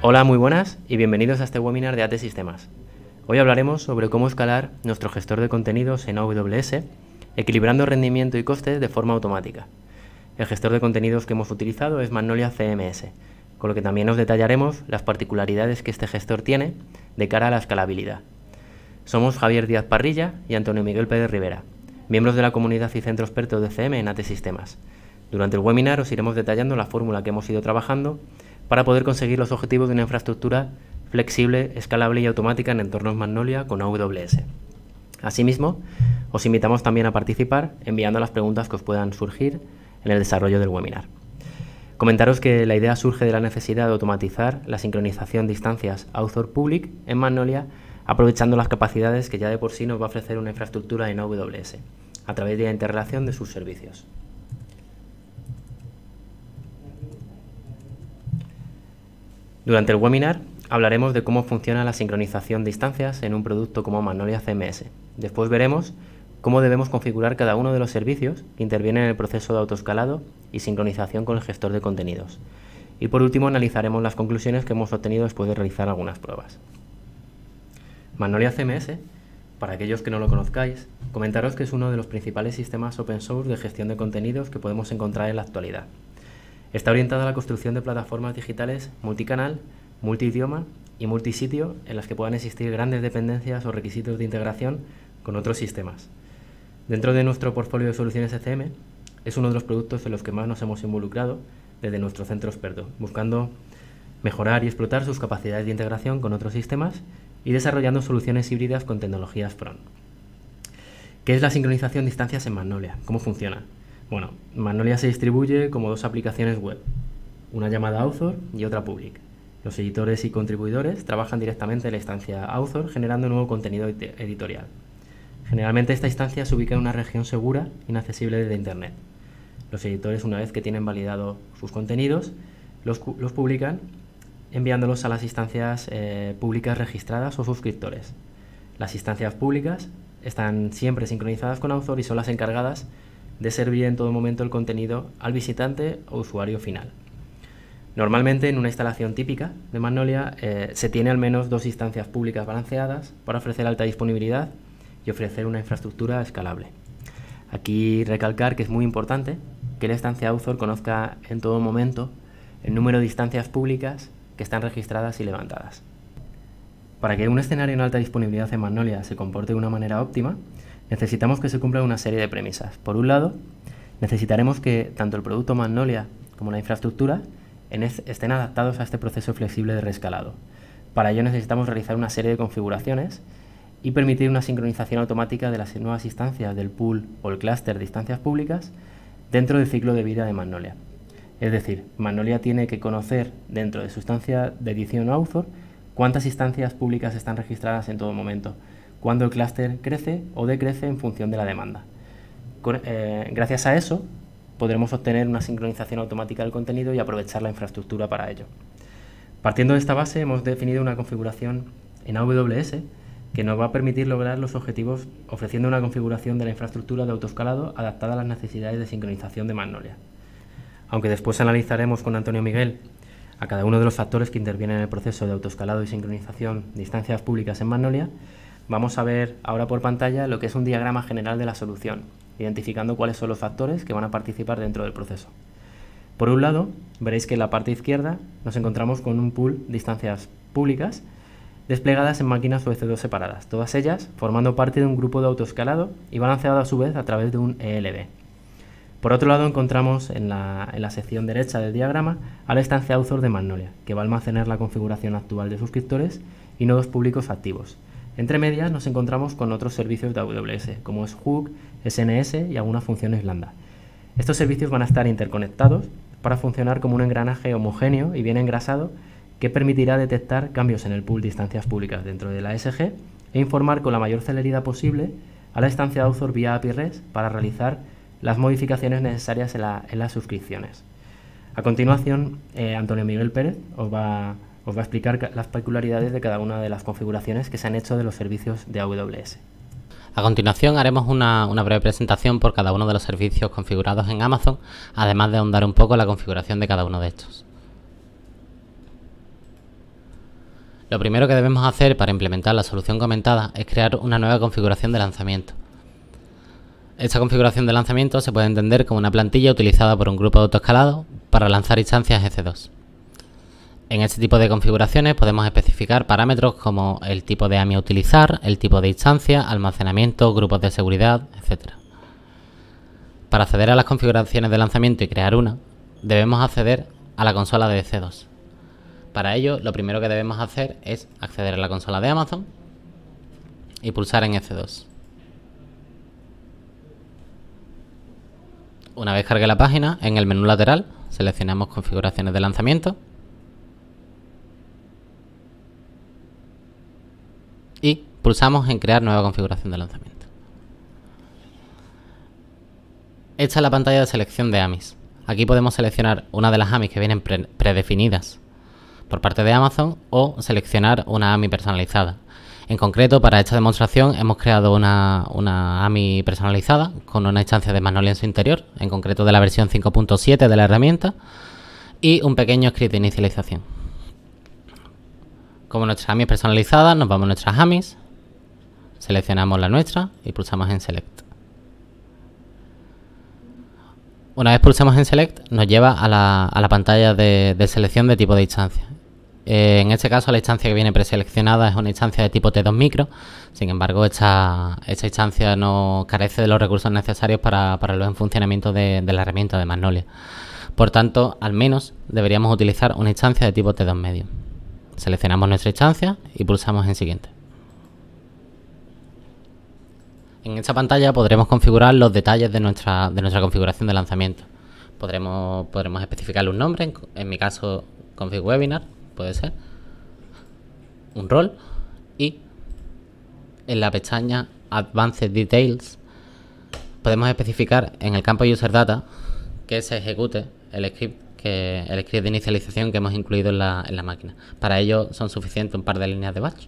Hola, muy buenas y bienvenidos a este webinar de AT Sistemas. Hoy hablaremos sobre cómo escalar nuestro gestor de contenidos en AWS, equilibrando rendimiento y costes de forma automática. El gestor de contenidos que hemos utilizado es Magnolia CMS, con lo que también os detallaremos las particularidades que este gestor tiene de cara a la escalabilidad. Somos Javier Díaz Parrilla y Antonio Miguel Pérez Rivera, miembros de la comunidad y centro experto de CM en AT Sistemas. Durante el webinar os iremos detallando la fórmula que hemos ido trabajando para poder conseguir los objetivos de una infraestructura flexible, escalable y automática en entornos Magnolia con AWS. Asimismo, os invitamos también a participar enviando las preguntas que os puedan surgir en el desarrollo del webinar. Comentaros que la idea surge de la necesidad de automatizar la sincronización de instancias author-public en Magnolia, aprovechando las capacidades que ya de por sí nos va a ofrecer una infraestructura en AWS, a través de la interrelación de sus servicios. Durante el webinar hablaremos de cómo funciona la sincronización de instancias en un producto como Magnolia CMS. Después veremos cómo debemos configurar cada uno de los servicios que intervienen en el proceso de autoescalado y sincronización con el gestor de contenidos. Y por último analizaremos las conclusiones que hemos obtenido después de realizar algunas pruebas. Magnolia CMS, para aquellos que no lo conozcáis, comentaros que es uno de los principales sistemas open source de gestión de contenidos que podemos encontrar en la actualidad. Está orientada a la construcción de plataformas digitales multicanal, multidioma y multisitio en las que puedan existir grandes dependencias o requisitos de integración con otros sistemas. Dentro de nuestro portfolio de soluciones ECM, es uno de los productos en los que más nos hemos involucrado desde nuestro centro experto, buscando mejorar y explotar sus capacidades de integración con otros sistemas y desarrollando soluciones híbridas con tecnologías PRON. ¿Qué es la sincronización de distancias en Magnolia? ¿Cómo funciona? Bueno, Manolia se distribuye como dos aplicaciones web, una llamada Author y otra Public. Los editores y contribuidores trabajan directamente en la instancia Author generando nuevo contenido editorial. Generalmente esta instancia se ubica en una región segura, inaccesible desde Internet. Los editores, una vez que tienen validado sus contenidos, los, publican enviándolos a las instancias eh, públicas registradas o suscriptores. Las instancias públicas están siempre sincronizadas con Author y son las encargadas de servir en todo momento el contenido al visitante o usuario final. Normalmente en una instalación típica de Magnolia eh, se tiene al menos dos instancias públicas balanceadas para ofrecer alta disponibilidad y ofrecer una infraestructura escalable. Aquí recalcar que es muy importante que la instancia author conozca en todo momento el número de instancias públicas que están registradas y levantadas. Para que un escenario en alta disponibilidad en Magnolia se comporte de una manera óptima, necesitamos que se cumplan una serie de premisas. Por un lado, necesitaremos que tanto el producto Magnolia como la infraestructura estén adaptados a este proceso flexible de rescalado. Para ello necesitamos realizar una serie de configuraciones y permitir una sincronización automática de las nuevas instancias del pool o el clúster de instancias públicas dentro del ciclo de vida de Magnolia. Es decir, Magnolia tiene que conocer dentro de su instancia de edición author cuántas instancias públicas están registradas en todo momento, cuando el clúster crece o decrece en función de la demanda. Eh, gracias a eso podremos obtener una sincronización automática del contenido y aprovechar la infraestructura para ello. Partiendo de esta base hemos definido una configuración en AWS que nos va a permitir lograr los objetivos ofreciendo una configuración de la infraestructura de autoescalado adaptada a las necesidades de sincronización de Magnolia. Aunque después analizaremos con Antonio Miguel a cada uno de los factores que intervienen en el proceso de autoescalado y sincronización de instancias públicas en Magnolia, Vamos a ver ahora por pantalla lo que es un diagrama general de la solución, identificando cuáles son los factores que van a participar dentro del proceso. Por un lado, veréis que en la parte izquierda nos encontramos con un pool de instancias públicas desplegadas en máquinas ec 2 separadas, todas ellas formando parte de un grupo de autoescalado y balanceado a su vez a través de un ELB. Por otro lado encontramos en la, en la sección derecha del diagrama a la estancia author de Magnolia, que va a almacenar la configuración actual de suscriptores y nodos públicos activos, entre medias nos encontramos con otros servicios de AWS, como es Hook, SNS y algunas funciones Lambda. Estos servicios van a estar interconectados para funcionar como un engranaje homogéneo y bien engrasado que permitirá detectar cambios en el pool de instancias públicas dentro de la SG e informar con la mayor celeridad posible a la instancia de author vía API REST para realizar las modificaciones necesarias en, las suscripciones. A continuación, eh, Antonio Miguel Pérez os va a os va a explicar las peculiaridades de cada una de las configuraciones que se han hecho de los servicios de AWS. A continuación haremos una, breve presentación por cada uno de los servicios configurados en Amazon, además de ahondar un poco la configuración de cada uno de estos. Lo primero que debemos hacer para implementar la solución comentada es crear una nueva configuración de lanzamiento. Esta configuración de lanzamiento se puede entender como una plantilla utilizada por un grupo de autoescalado para lanzar instancias EC2. En este tipo de configuraciones podemos especificar parámetros como el tipo de AMI a utilizar, el tipo de instancia, almacenamiento, grupos de seguridad, etc. Para acceder a las configuraciones de lanzamiento y crear una, debemos acceder a la consola de ec 2 Para ello, lo primero que debemos hacer es acceder a la consola de Amazon y pulsar en EC2. Una vez cargue la página, en el menú lateral seleccionamos configuraciones de lanzamiento Pulsamos en crear nueva configuración de lanzamiento. Esta es la pantalla de selección de AMIs. Aquí podemos seleccionar una de las AMIs que vienen predefinidas por parte de Amazon o seleccionar una AMI personalizada. En concreto, para esta demostración hemos creado una, una AMI personalizada con una instancia de manual en su interior, en concreto de la versión 5.7 de la herramienta, y un pequeño script de inicialización. Como nuestra AMI es personalizada, nos vamos a nuestras AMIs, Seleccionamos la nuestra y pulsamos en Select. Una vez pulsamos en Select nos lleva a la, pantalla de, selección de tipo de instancia. Eh, en este caso la instancia que viene preseleccionada es una instancia de tipo T2 micro, sin embargo esta, esta instancia no carece de los recursos necesarios para, para buen funcionamiento de, de la herramienta de Magnolia. Por tanto, al menos deberíamos utilizar una instancia de tipo T2 medio. Seleccionamos nuestra instancia y pulsamos en siguiente. en esta pantalla podremos configurar los detalles de nuestra, nuestra configuración de lanzamiento. Podremos, podremos especificarle un nombre, en, mi caso config webinar, puede ser, un rol y en la pestaña Advanced Details podemos especificar en el campo User Data que se ejecute el script que el script de inicialización que hemos incluido en la, en la máquina. Para ello son suficientes un par de líneas de batch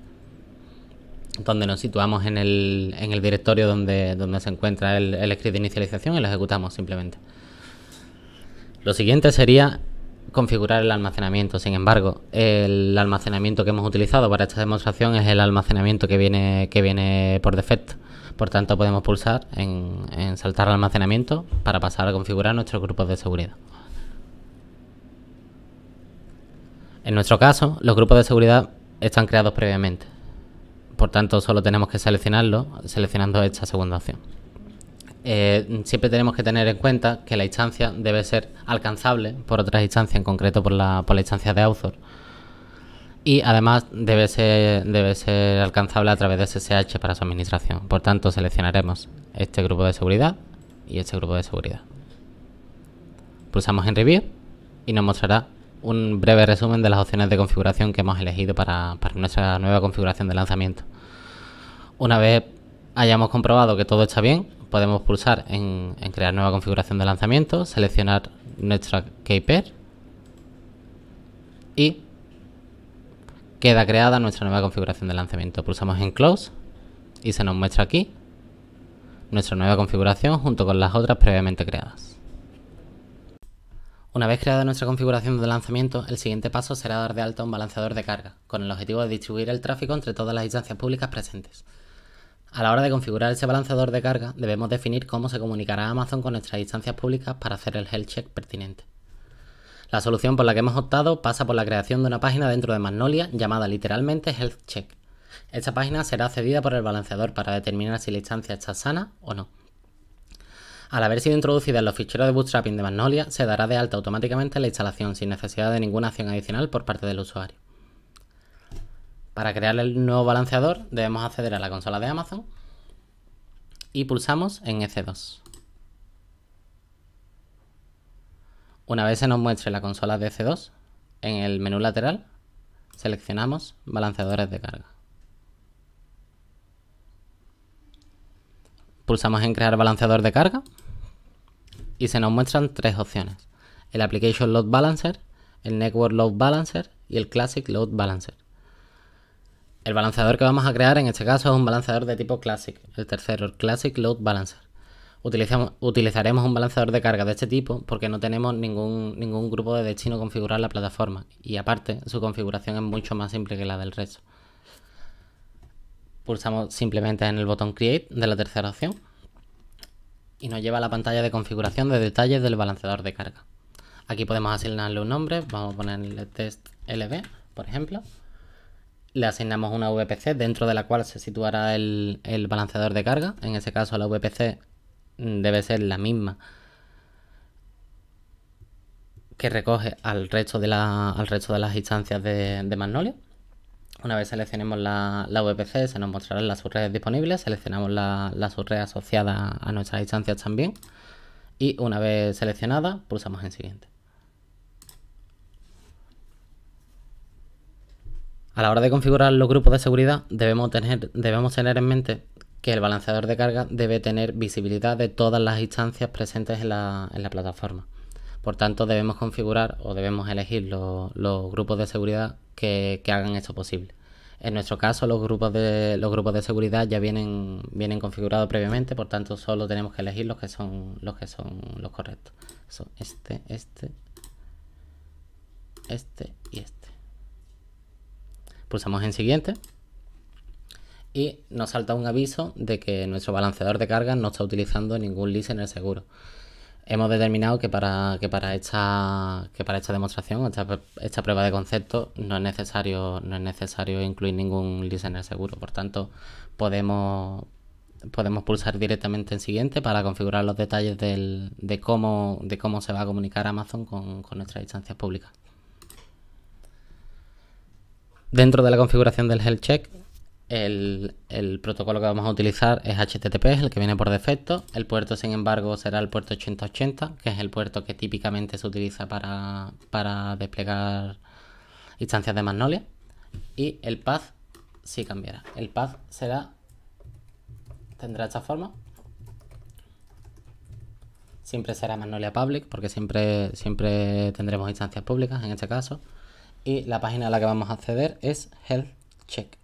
donde nos situamos en el, en el directorio donde, donde se encuentra el, script de inicialización y lo ejecutamos simplemente. Lo siguiente sería configurar el almacenamiento. Sin embargo, el almacenamiento que hemos utilizado para esta demostración es el almacenamiento que viene, que viene por defecto. Por tanto, podemos pulsar en, en saltar almacenamiento para pasar a configurar nuestros grupos de seguridad. En nuestro caso, los grupos de seguridad están creados previamente por tanto solo tenemos que seleccionarlo, seleccionando esta segunda opción. Eh, siempre tenemos que tener en cuenta que la instancia debe ser alcanzable por otras instancias, en concreto por la, la instancia de author. Y además debe ser, debe ser alcanzable a través de SSH para su administración. Por tanto, seleccionaremos este grupo de seguridad y este grupo de seguridad. Pulsamos en Review y nos mostrará un breve resumen de las opciones de configuración que hemos elegido para, nuestra nueva configuración de lanzamiento. Una vez hayamos comprobado que todo está bien, podemos pulsar en, crear nueva configuración de lanzamiento, seleccionar nuestra key y queda creada nuestra nueva configuración de lanzamiento. Pulsamos en close y se nos muestra aquí nuestra nueva configuración junto con las otras previamente creadas. Una vez creada nuestra configuración de lanzamiento, el siguiente paso será dar de alta un balanceador de carga, con el objetivo de distribuir el tráfico entre todas las instancias públicas presentes. A la hora de configurar ese balanceador de carga, debemos definir cómo se comunicará Amazon con nuestras instancias públicas para hacer el health check pertinente. La solución por la que hemos optado pasa por la creación de una página dentro de Magnolia llamada literalmente Health Check. Esta página será accedida por el balanceador para determinar si la instancia está sana o no. Al haber sido introducida en los ficheros de bootstrapping de Magnolia, se dará de alta automáticamente la instalación sin necesidad de ninguna acción adicional por parte del usuario. Para crear el nuevo balanceador debemos acceder a la consola de Amazon y pulsamos en EC2. Una vez se nos muestre la consola de EC2, en el menú lateral seleccionamos balanceadores de carga. Pulsamos en crear balanceador de carga y se nos muestran tres opciones. El Application Load Balancer, el Network Load Balancer y el Classic Load Balancer. El balanceador que vamos a crear en este caso es un balanceador de tipo Classic, el tercero, el Classic Load Balancer. utilizaremos un balanceador de carga de este tipo porque no tenemos ningún, ningún grupo de destino configurado en la plataforma y aparte su configuración es mucho más simple que la del resto pulsamos simplemente en el botón Create de la tercera opción y nos lleva a la pantalla de configuración de detalles del balanceador de carga. Aquí podemos asignarle un nombre, vamos a ponerle test LB, por ejemplo. Le asignamos una VPC dentro de la cual se situará el, balanceador de carga. En ese caso la VPC debe ser la misma que recoge al resto de, resto de las instancias de, de Magnolia. Una vez seleccionemos la, la, VPC, se nos mostrarán las subredes disponibles, seleccionamos la, la subred asociada a nuestras instancias también y una vez seleccionada, pulsamos en siguiente. A la hora de configurar los grupos de seguridad, debemos tener, debemos tener en mente que el balanceador de carga debe tener visibilidad de todas las instancias presentes en la, plataforma. Por tanto, debemos configurar o debemos elegir los, los grupos de seguridad que, hagan esto posible. En nuestro caso, los grupos de, los grupos de seguridad ya vienen, vienen configurados previamente, por tanto, solo tenemos que elegir los que son los, que son los correctos. Son este, este, este y este. Pulsamos en siguiente y nos salta un aviso de que nuestro balanceador de carga no está utilizando ningún en el seguro hemos determinado que para, que para, esta, que para esta demostración, esta, prueba de concepto, no es, necesario, no es necesario incluir ningún listener seguro. Por tanto, podemos, podemos pulsar directamente en siguiente para configurar los detalles de, cómo, de cómo se va a comunicar Amazon con, con nuestras instancias públicas. Dentro de la configuración del health check el, protocolo que vamos a utilizar es HTTP, es el que viene por defecto. El puerto, sin embargo, será el puerto 8080, que es el puerto que típicamente se utiliza para, desplegar instancias de Magnolia. Y el path, sí cambiará, el path será, tendrá esta forma. Siempre será Magnolia Public, porque siempre, siempre tendremos instancias públicas en este caso. Y la página a la que vamos a acceder es Health Check.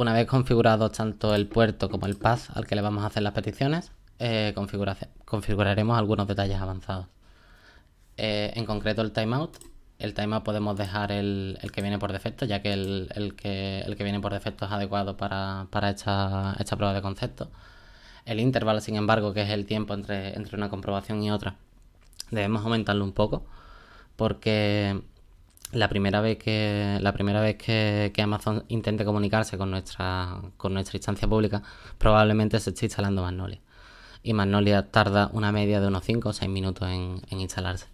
Una vez configurado tanto el puerto como el path al que le vamos a hacer las peticiones, eh, configuraremos algunos detalles avanzados. Eh, en concreto el timeout. El timeout podemos dejar el, que viene por defecto, ya que el, que viene por defecto es adecuado para, esta, prueba de concepto. El intervalo, sin embargo, que es el tiempo entre, entre una comprobación y otra, debemos aumentarlo un poco, porque la primera vez que la primera vez que, Amazon intente comunicarse con nuestra con nuestra instancia pública probablemente se esté instalando Magnolia y Magnolia tarda una media de unos 5 o 6 minutos en, instalarse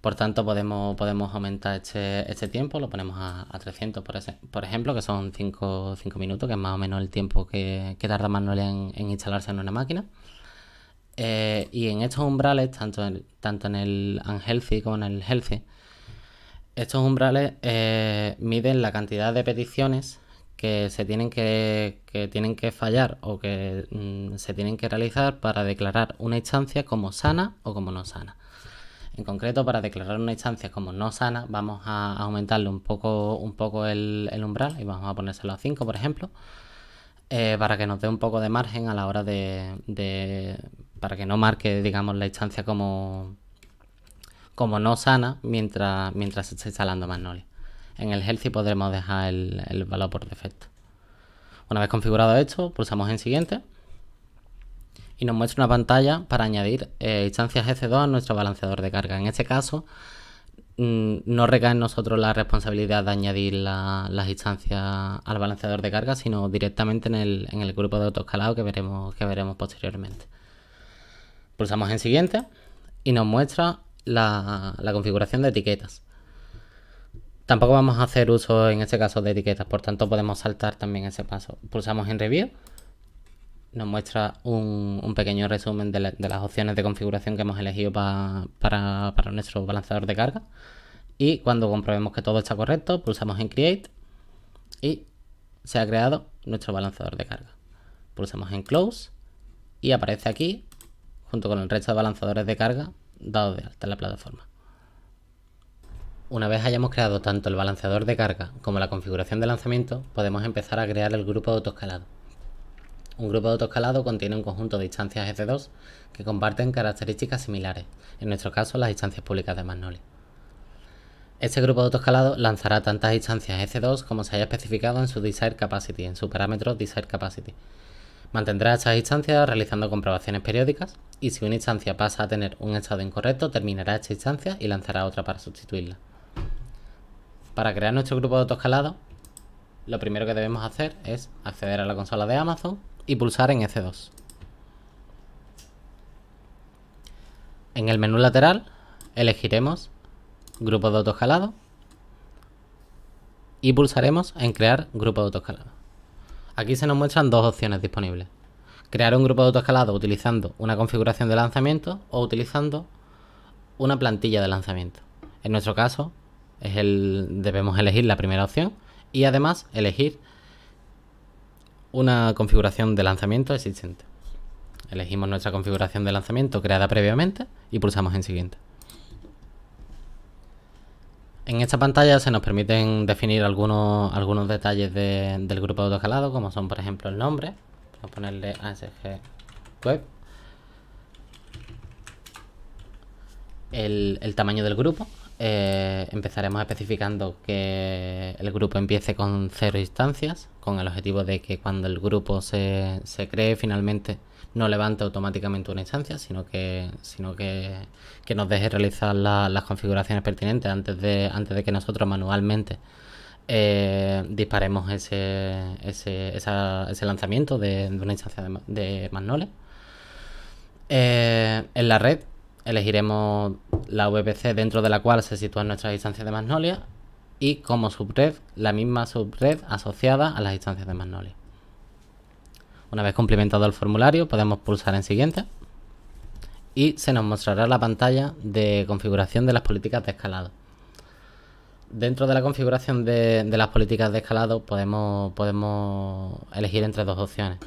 por tanto podemos podemos aumentar este, este tiempo lo ponemos a, 300 por, por ejemplo que son 5, minutos que es más o menos el tiempo que, tarda Magnolia en, instalarse en una máquina eh, y en estos umbrales tanto en, tanto en el unhealthy como en el healthy estos umbrales eh, miden la cantidad de peticiones que se tienen que, tienen que fallar o que mm, se tienen que realizar para declarar una instancia como sana o como no sana. En concreto, para declarar una instancia como no sana, vamos a aumentarle un poco, un poco el, umbral y vamos a ponérselo a 5, por ejemplo, eh, para que nos dé un poco de margen a la hora de, de, para que no marque, digamos, la instancia como, como no sana mientras, mientras se está instalando Magnolia. En el Healthy podremos dejar el, valor por defecto. Una vez configurado esto, pulsamos en Siguiente y nos muestra una pantalla para añadir eh, instancias EC2 a nuestro balanceador de carga. En este caso, mm, no recae en nosotros la responsabilidad de añadir las instancias al balanceador de carga, sino directamente en el, grupo de autoescalado que veremos, que veremos posteriormente. Pulsamos en Siguiente y nos muestra la, configuración de etiquetas. Tampoco vamos a hacer uso en este caso de etiquetas, por tanto podemos saltar también ese paso. Pulsamos en Review, nos muestra un, pequeño resumen de, las opciones de configuración que hemos elegido para, para nuestro balanceador de carga. Y cuando comprobemos que todo está correcto, pulsamos en Create y se ha creado nuestro balanceador de carga. Pulsamos en Close y aparece aquí, junto con el resto de balanceadores de carga, dado de alta en la plataforma. Una vez hayamos creado tanto el balanceador de carga como la configuración de lanzamiento, podemos empezar a crear el grupo de autoescalado. Un grupo de autoescalado contiene un conjunto de instancias EC2 que comparten características similares, en nuestro caso las instancias públicas de Magnolia. Este grupo de autoescalado lanzará tantas instancias EC2 como se haya especificado en su Desired Capacity, en su parámetro Desired Capacity. Mantendrá estas instancias realizando comprobaciones periódicas y si una instancia pasa a tener un estado incorrecto, terminará esta instancia y lanzará otra para sustituirla. Para crear nuestro grupo de autoscalado, lo primero que debemos hacer es acceder a la consola de Amazon y pulsar en EC2. En el menú lateral elegiremos grupo de autoscalado y pulsaremos en crear grupo de autoscalado. Aquí se nos muestran dos opciones disponibles crear un grupo de autoescalado utilizando una configuración de lanzamiento o utilizando una plantilla de lanzamiento. En nuestro caso, debemos elegir la primera opción y además elegir una configuración de lanzamiento existente. Elegimos nuestra configuración de lanzamiento creada previamente y pulsamos en siguiente. En esta pantalla se nos permiten definir algunos, algunos detalles del grupo de autoescalado, como son por ejemplo el nombre, a ponerle ASG web. El, tamaño del grupo. Eh, empezaremos especificando que el grupo empiece con cero instancias, con el objetivo de que cuando el grupo se, cree finalmente no levante automáticamente una instancia, sino que, sino que, nos deje realizar las configuraciones pertinentes antes antes de que nosotros manualmente eh, disparemos ese, ese, lanzamiento de, una instancia de, de eh, en la red elegiremos la VPC dentro de la cual se sitúan nuestras instancias de Magnolia y como subred la misma subred asociada a las instancias de Magnolia. Una vez cumplimentado el formulario podemos pulsar en siguiente y se nos mostrará la pantalla de configuración de las políticas de escalado dentro de la configuración de, las políticas de escalado podemos, elegir entre dos opciones.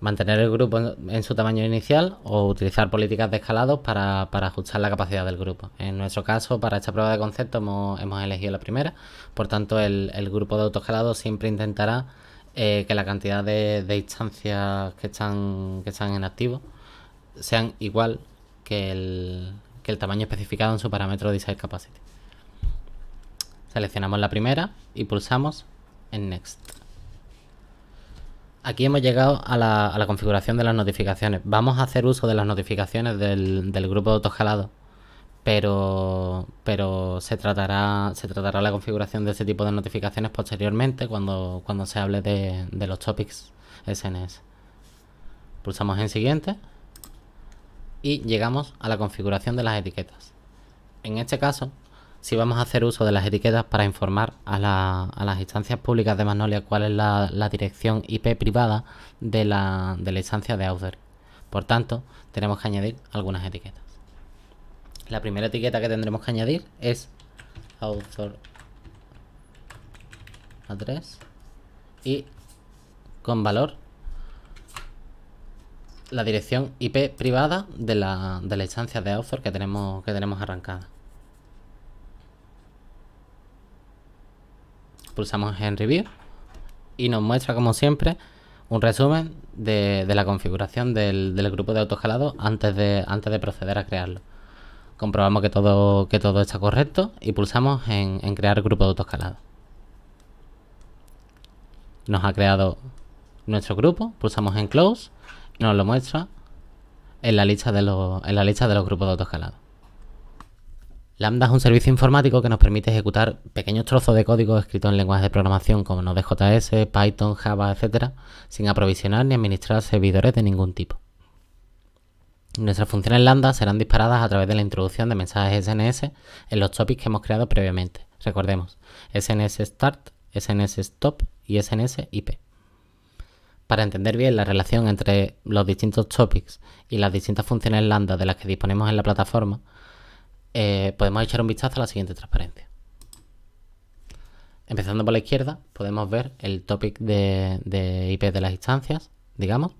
Mantener el grupo en, su tamaño inicial o utilizar políticas de escalado para, ajustar la capacidad del grupo. En nuestro caso, para esta prueba de concepto hemos, elegido la primera, por tanto el, grupo de autoescalado siempre intentará eh, que la cantidad de, instancias que están, en activo sean igual que el, que el tamaño especificado en su parámetro Design Capacity. Seleccionamos la primera y pulsamos en Next. Aquí hemos llegado a la, configuración de las notificaciones. Vamos a hacer uso de las notificaciones del, grupo de autoescalado, pero, pero se, tratará, se tratará la configuración de ese tipo de notificaciones posteriormente cuando, cuando se hable de, de los topics SNS. Pulsamos en siguiente y llegamos a la configuración de las etiquetas. En este caso, si vamos a hacer uso de las etiquetas para informar a, las instancias públicas de Magnolia cuál es la, dirección IP privada de la, instancia de Author. Por tanto, tenemos que añadir algunas etiquetas. La primera etiqueta que tendremos que añadir es author address y con valor la dirección IP privada de la, instancia de author que tenemos, que tenemos arrancada. pulsamos en Review y nos muestra como siempre un resumen de, la configuración del, grupo de autoescalado antes de, antes de proceder a crearlo. Comprobamos que todo, que todo está correcto y pulsamos en, crear grupo de autoescalado. Nos ha creado nuestro grupo, pulsamos en Close y nos lo muestra en la lista de los, en la lista de los grupos de autoescalado. Lambda es un servicio informático que nos permite ejecutar pequeños trozos de código escrito en lenguajes de programación como Node.js, Python, Java, etc., sin aprovisionar ni administrar servidores de ningún tipo. Nuestras funciones lambda serán disparadas a través de la introducción de mensajes SNS en los topics que hemos creado previamente. Recordemos, SNS Start, SNS Stop y SNS IP. Para entender bien la relación entre los distintos topics y las distintas funciones lambda de las que disponemos en la plataforma, eh, podemos echar un vistazo a la siguiente transparencia. Empezando por la izquierda, podemos ver el topic de, IP de las instancias, digamos,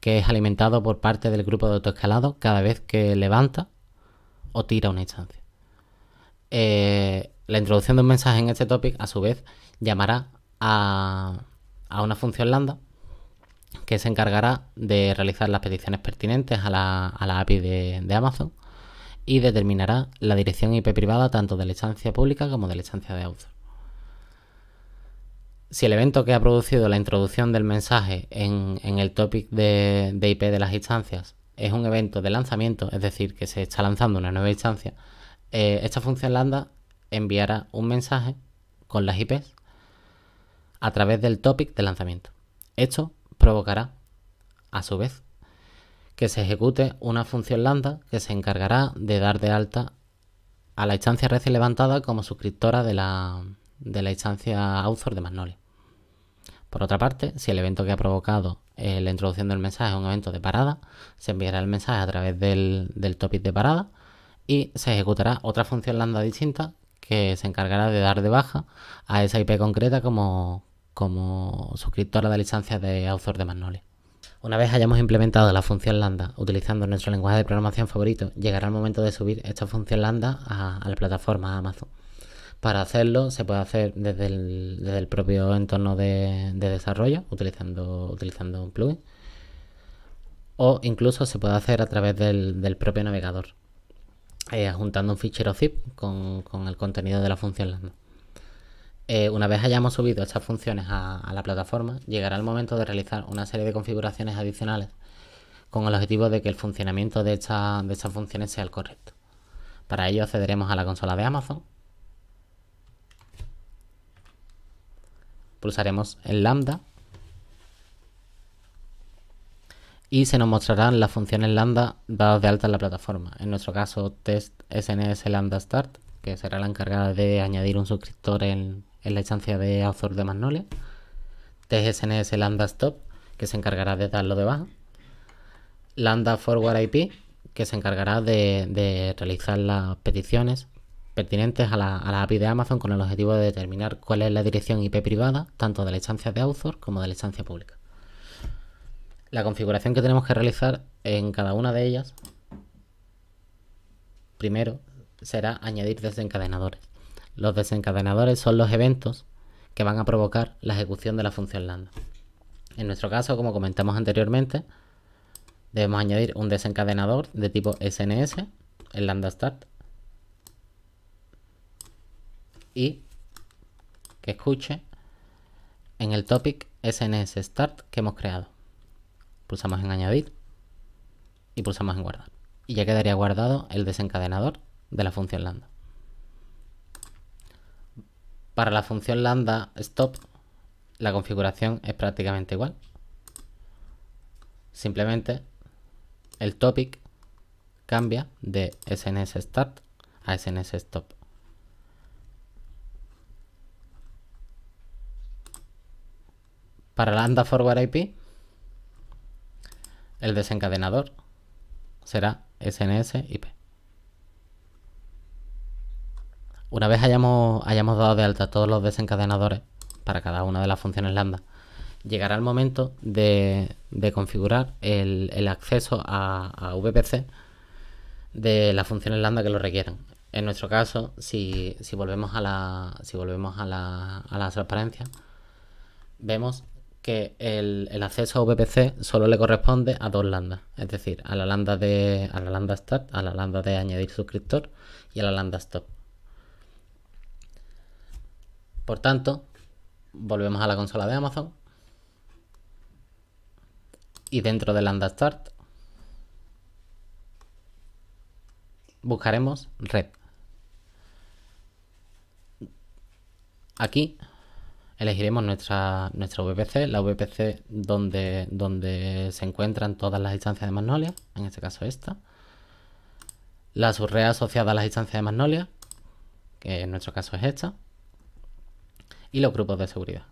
que es alimentado por parte del grupo de autoescalado cada vez que levanta o tira una instancia. Eh, la introducción de un mensaje en este topic, a su vez, llamará a, una función lambda que se encargará de realizar las peticiones pertinentes a la, API de Amazon y determinará la dirección IP privada tanto de la instancia pública como de la instancia de autor. Si el evento que ha producido la introducción del mensaje en, el topic de, IP de las instancias es un evento de lanzamiento, es decir, que se está lanzando una nueva instancia, eh, esta función lambda enviará un mensaje con las IPs a través del topic de lanzamiento. Esto provocará, a su vez, que se ejecute una función lambda que se encargará de dar de alta a la instancia recién levantada como suscriptora de la, instancia author de Magnolia. Por otra parte, si el evento que ha provocado eh, la introducción del mensaje es un evento de parada, se enviará el mensaje a través del, topic de parada y se ejecutará otra función lambda distinta que se encargará de dar de baja a esa IP concreta como, como suscriptora de la instancia de author de Magnolia. Una vez hayamos implementado la función lambda utilizando nuestro lenguaje de programación favorito, llegará el momento de subir esta función lambda a, la plataforma Amazon. Para hacerlo se puede hacer desde el, propio entorno de, desarrollo utilizando, utilizando un plugin o incluso se puede hacer a través del, propio navegador eh, juntando un fichero zip con, con el contenido de la función lambda. Eh, una vez hayamos subido estas funciones a, la plataforma, llegará el momento de realizar una serie de configuraciones adicionales con el objetivo de que el funcionamiento de, de estas funciones sea el correcto. Para ello accederemos a la consola de Amazon, pulsaremos en lambda y se nos mostrarán las funciones lambda dadas de alta en la plataforma. En nuestro caso test sns lambda start, que será la encargada de añadir un suscriptor en, en la instancia de author de Magnolia. TSNS lambda stop, que se encargará de darlo de baja. Lambda forward IP, que se encargará de, realizar las peticiones pertinentes a la, a la, API de Amazon con el objetivo de determinar cuál es la dirección IP privada, tanto de la instancia de author como de la instancia pública. La configuración que tenemos que realizar en cada una de ellas, primero, será añadir desencadenadores. Los desencadenadores son los eventos que van a provocar la ejecución de la función lambda. En nuestro caso, como comentamos anteriormente, debemos añadir un desencadenador de tipo SNS, el lambda start, y que escuche en el topic SNS start que hemos creado. Pulsamos en añadir y pulsamos en guardar. Y ya quedaría guardado el desencadenador de la función lambda. Para la función lambda stop, la configuración es prácticamente igual. Simplemente el topic cambia de SNS start a SNS stop. Para lambda forward IP, el desencadenador será SNS IP. Una vez hayamos, hayamos dado de alta todos los desencadenadores para cada una de las funciones lambda, llegará el momento de, configurar el, acceso a, VPC de las funciones lambda que lo requieran. En nuestro caso, si, volvemos, a la, volvemos a, la, transparencia, vemos que el, acceso a VPC solo le corresponde a dos lambda, es decir, a la lambda de a la lambda start, a la lambda de añadir suscriptor y a la lambda stop. Por tanto, volvemos a la consola de Amazon. Y dentro de Lambda Start buscaremos red. Aquí elegiremos nuestra, nuestra VPC, la VPC donde, donde se encuentran todas las instancias de Magnolia, en este caso esta. La subred asociada a las instancias de Magnolia, que en nuestro caso es esta y los grupos de seguridad.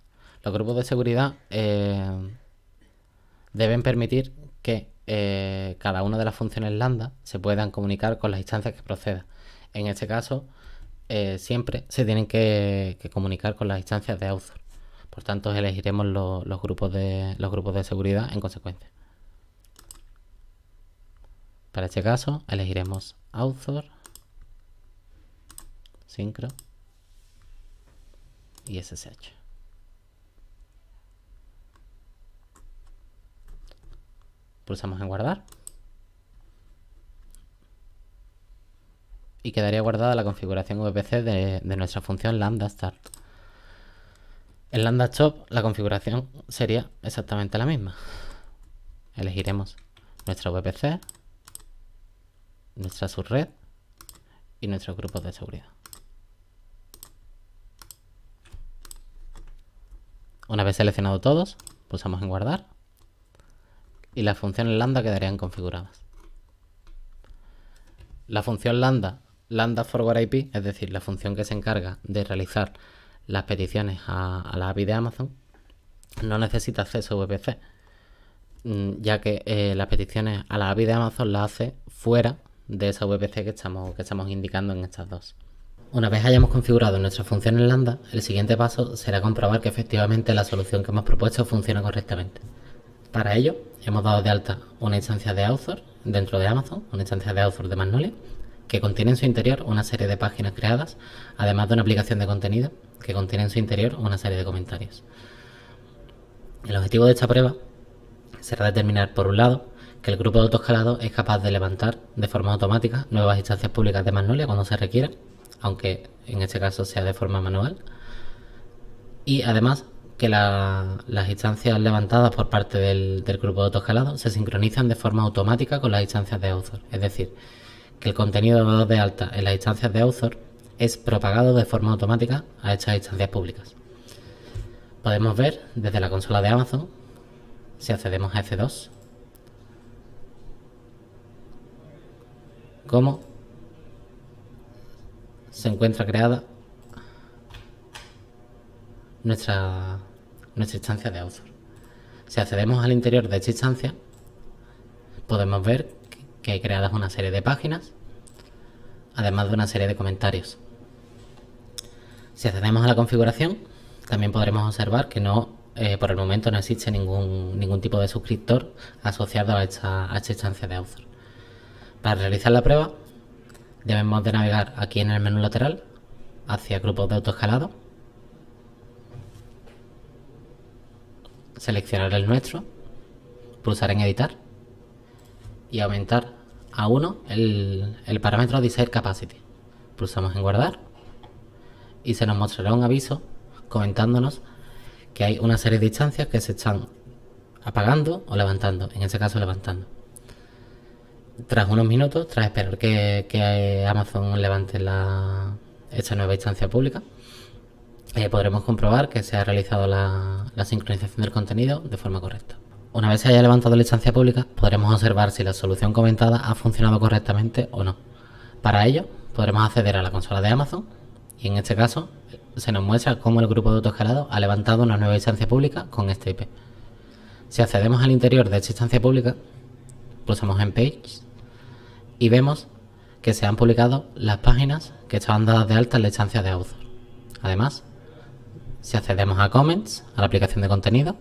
Los grupos de seguridad eh, deben permitir que eh, cada una de las funciones lambda se puedan comunicar con las instancias que proceda. En este caso, eh, siempre se tienen que, comunicar con las instancias de author. Por tanto, elegiremos los, grupos de, los grupos de seguridad en consecuencia. Para este caso, elegiremos author, Syncro y SSH. Pulsamos en guardar. Y quedaría guardada la configuración VPC de, de nuestra función lambda start. En lambda shop la configuración sería exactamente la misma. Elegiremos nuestra VPC, nuestra subred y nuestros grupos de seguridad. Una vez seleccionado todos, pulsamos en guardar y las funciones lambda quedarían configuradas. La función lambda, lambda forward IP, es decir, la función que se encarga de realizar las peticiones a, la API de Amazon, no necesita acceso a VPC, mm, ya que eh, las peticiones a la API de Amazon las hace fuera de esa VPC que estamos, que estamos indicando en estas dos. Una vez hayamos configurado nuestra función en lambda, el siguiente paso será comprobar que efectivamente la solución que hemos propuesto funciona correctamente. Para ello, hemos dado de alta una instancia de author dentro de Amazon, una instancia de author de Magnolia, que contiene en su interior una serie de páginas creadas, además de una aplicación de contenido que contiene en su interior una serie de comentarios. El objetivo de esta prueba será determinar, por un lado, que el grupo de autoescalado es capaz de levantar de forma automática nuevas instancias públicas de Magnolia cuando se requiera aunque en este caso sea de forma manual. Y además que las instancias levantadas por parte del, grupo de autoscalado se sincronizan de forma automática con las instancias de author. Es decir, que el contenido de alta en las instancias de author es propagado de forma automática a estas instancias públicas. Podemos ver desde la consola de Amazon, si accedemos a F2, cómo se encuentra creada nuestra, nuestra instancia de author. Si accedemos al interior de esta instancia, podemos ver que hay creadas una serie de páginas, además de una serie de comentarios. Si accedemos a la configuración, también podremos observar que no, eh, por el momento no existe ningún, ningún tipo de suscriptor asociado a esta, a esta instancia de author. Para realizar la prueba, debemos de navegar aquí en el menú lateral hacia grupos de autoescalado seleccionar el nuestro pulsar en editar y aumentar a uno el, el parámetro design capacity pulsamos en guardar y se nos mostrará un aviso comentándonos que hay una serie de instancias que se están apagando o levantando, en este caso levantando tras unos minutos, tras esperar que, Amazon levante la, esta nueva instancia pública, eh, podremos comprobar que se ha realizado la, sincronización del contenido de forma correcta. Una vez se haya levantado la instancia pública, podremos observar si la solución comentada ha funcionado correctamente o no. Para ello, podremos acceder a la consola de Amazon y en este caso se nos muestra cómo el grupo de autoescalado ha levantado una nueva instancia pública con este IP. Si accedemos al interior de esta instancia pública, pulsamos en Page y vemos que se han publicado las páginas que estaban dadas de alta en la instancia de author. Además, si accedemos a comments, a la aplicación de contenido,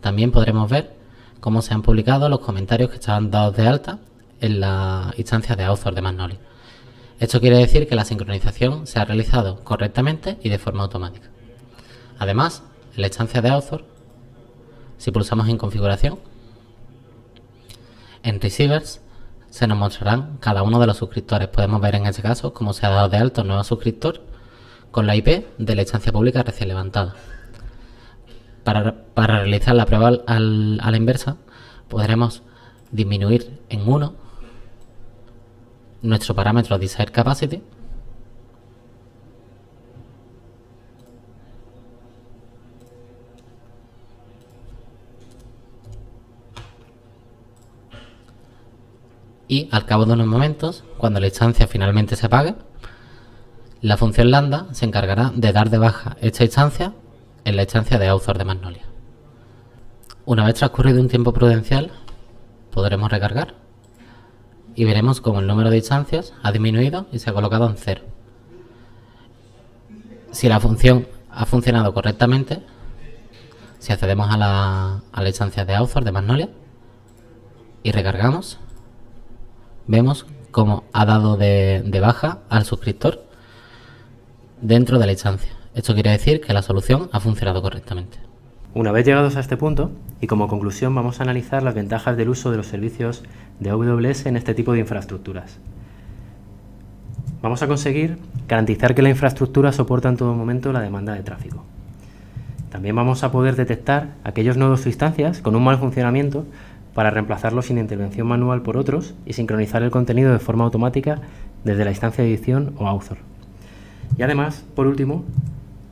también podremos ver cómo se han publicado los comentarios que estaban dados de alta en la instancia de author de Magnolia. Esto quiere decir que la sincronización se ha realizado correctamente y de forma automática. Además, en la instancia de author, si pulsamos en configuración, en receivers se nos mostrarán cada uno de los suscriptores. Podemos ver en este caso cómo se ha dado de alto un nuevo suscriptor con la IP de la instancia pública recién levantada. Para, realizar la prueba a la inversa, podremos disminuir en 1 nuestro parámetro Desire Capacity y al cabo de unos momentos, cuando la instancia finalmente se apague, la función lambda se encargará de dar de baja esta instancia en la instancia de author de Magnolia. Una vez transcurrido un tiempo prudencial, podremos recargar y veremos cómo el número de instancias ha disminuido y se ha colocado en cero. Si la función ha funcionado correctamente, si accedemos a la, a la instancia de author de Magnolia y recargamos, vemos cómo ha dado de, baja al suscriptor dentro de la instancia. Esto quiere decir que la solución ha funcionado correctamente. Una vez llegados a este punto, y como conclusión vamos a analizar las ventajas del uso de los servicios de AWS en este tipo de infraestructuras. Vamos a conseguir garantizar que la infraestructura soporta en todo momento la demanda de tráfico. También vamos a poder detectar aquellos nodos o instancias con un mal funcionamiento para reemplazarlo sin intervención manual por otros y sincronizar el contenido de forma automática desde la instancia de edición o author. Y además, por último,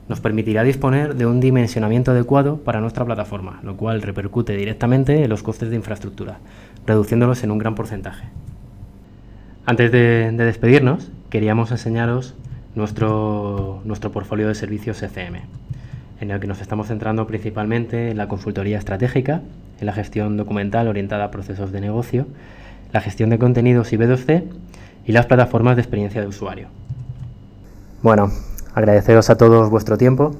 nos permitirá disponer de un dimensionamiento adecuado para nuestra plataforma, lo cual repercute directamente en los costes de infraestructura, reduciéndolos en un gran porcentaje. Antes de, despedirnos, queríamos enseñaros nuestro, nuestro portfolio de servicios ECM, en el que nos estamos centrando principalmente en la consultoría estratégica la gestión documental orientada a procesos de negocio, la gestión de contenidos y B2C y las plataformas de experiencia de usuario. Bueno, agradeceros a todos vuestro tiempo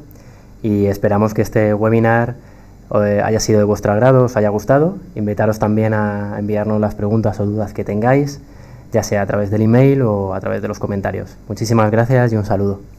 y esperamos que este webinar eh, haya sido de vuestro agrado, os haya gustado. Invitaros también a enviarnos las preguntas o dudas que tengáis, ya sea a través del email o a través de los comentarios. Muchísimas gracias y un saludo.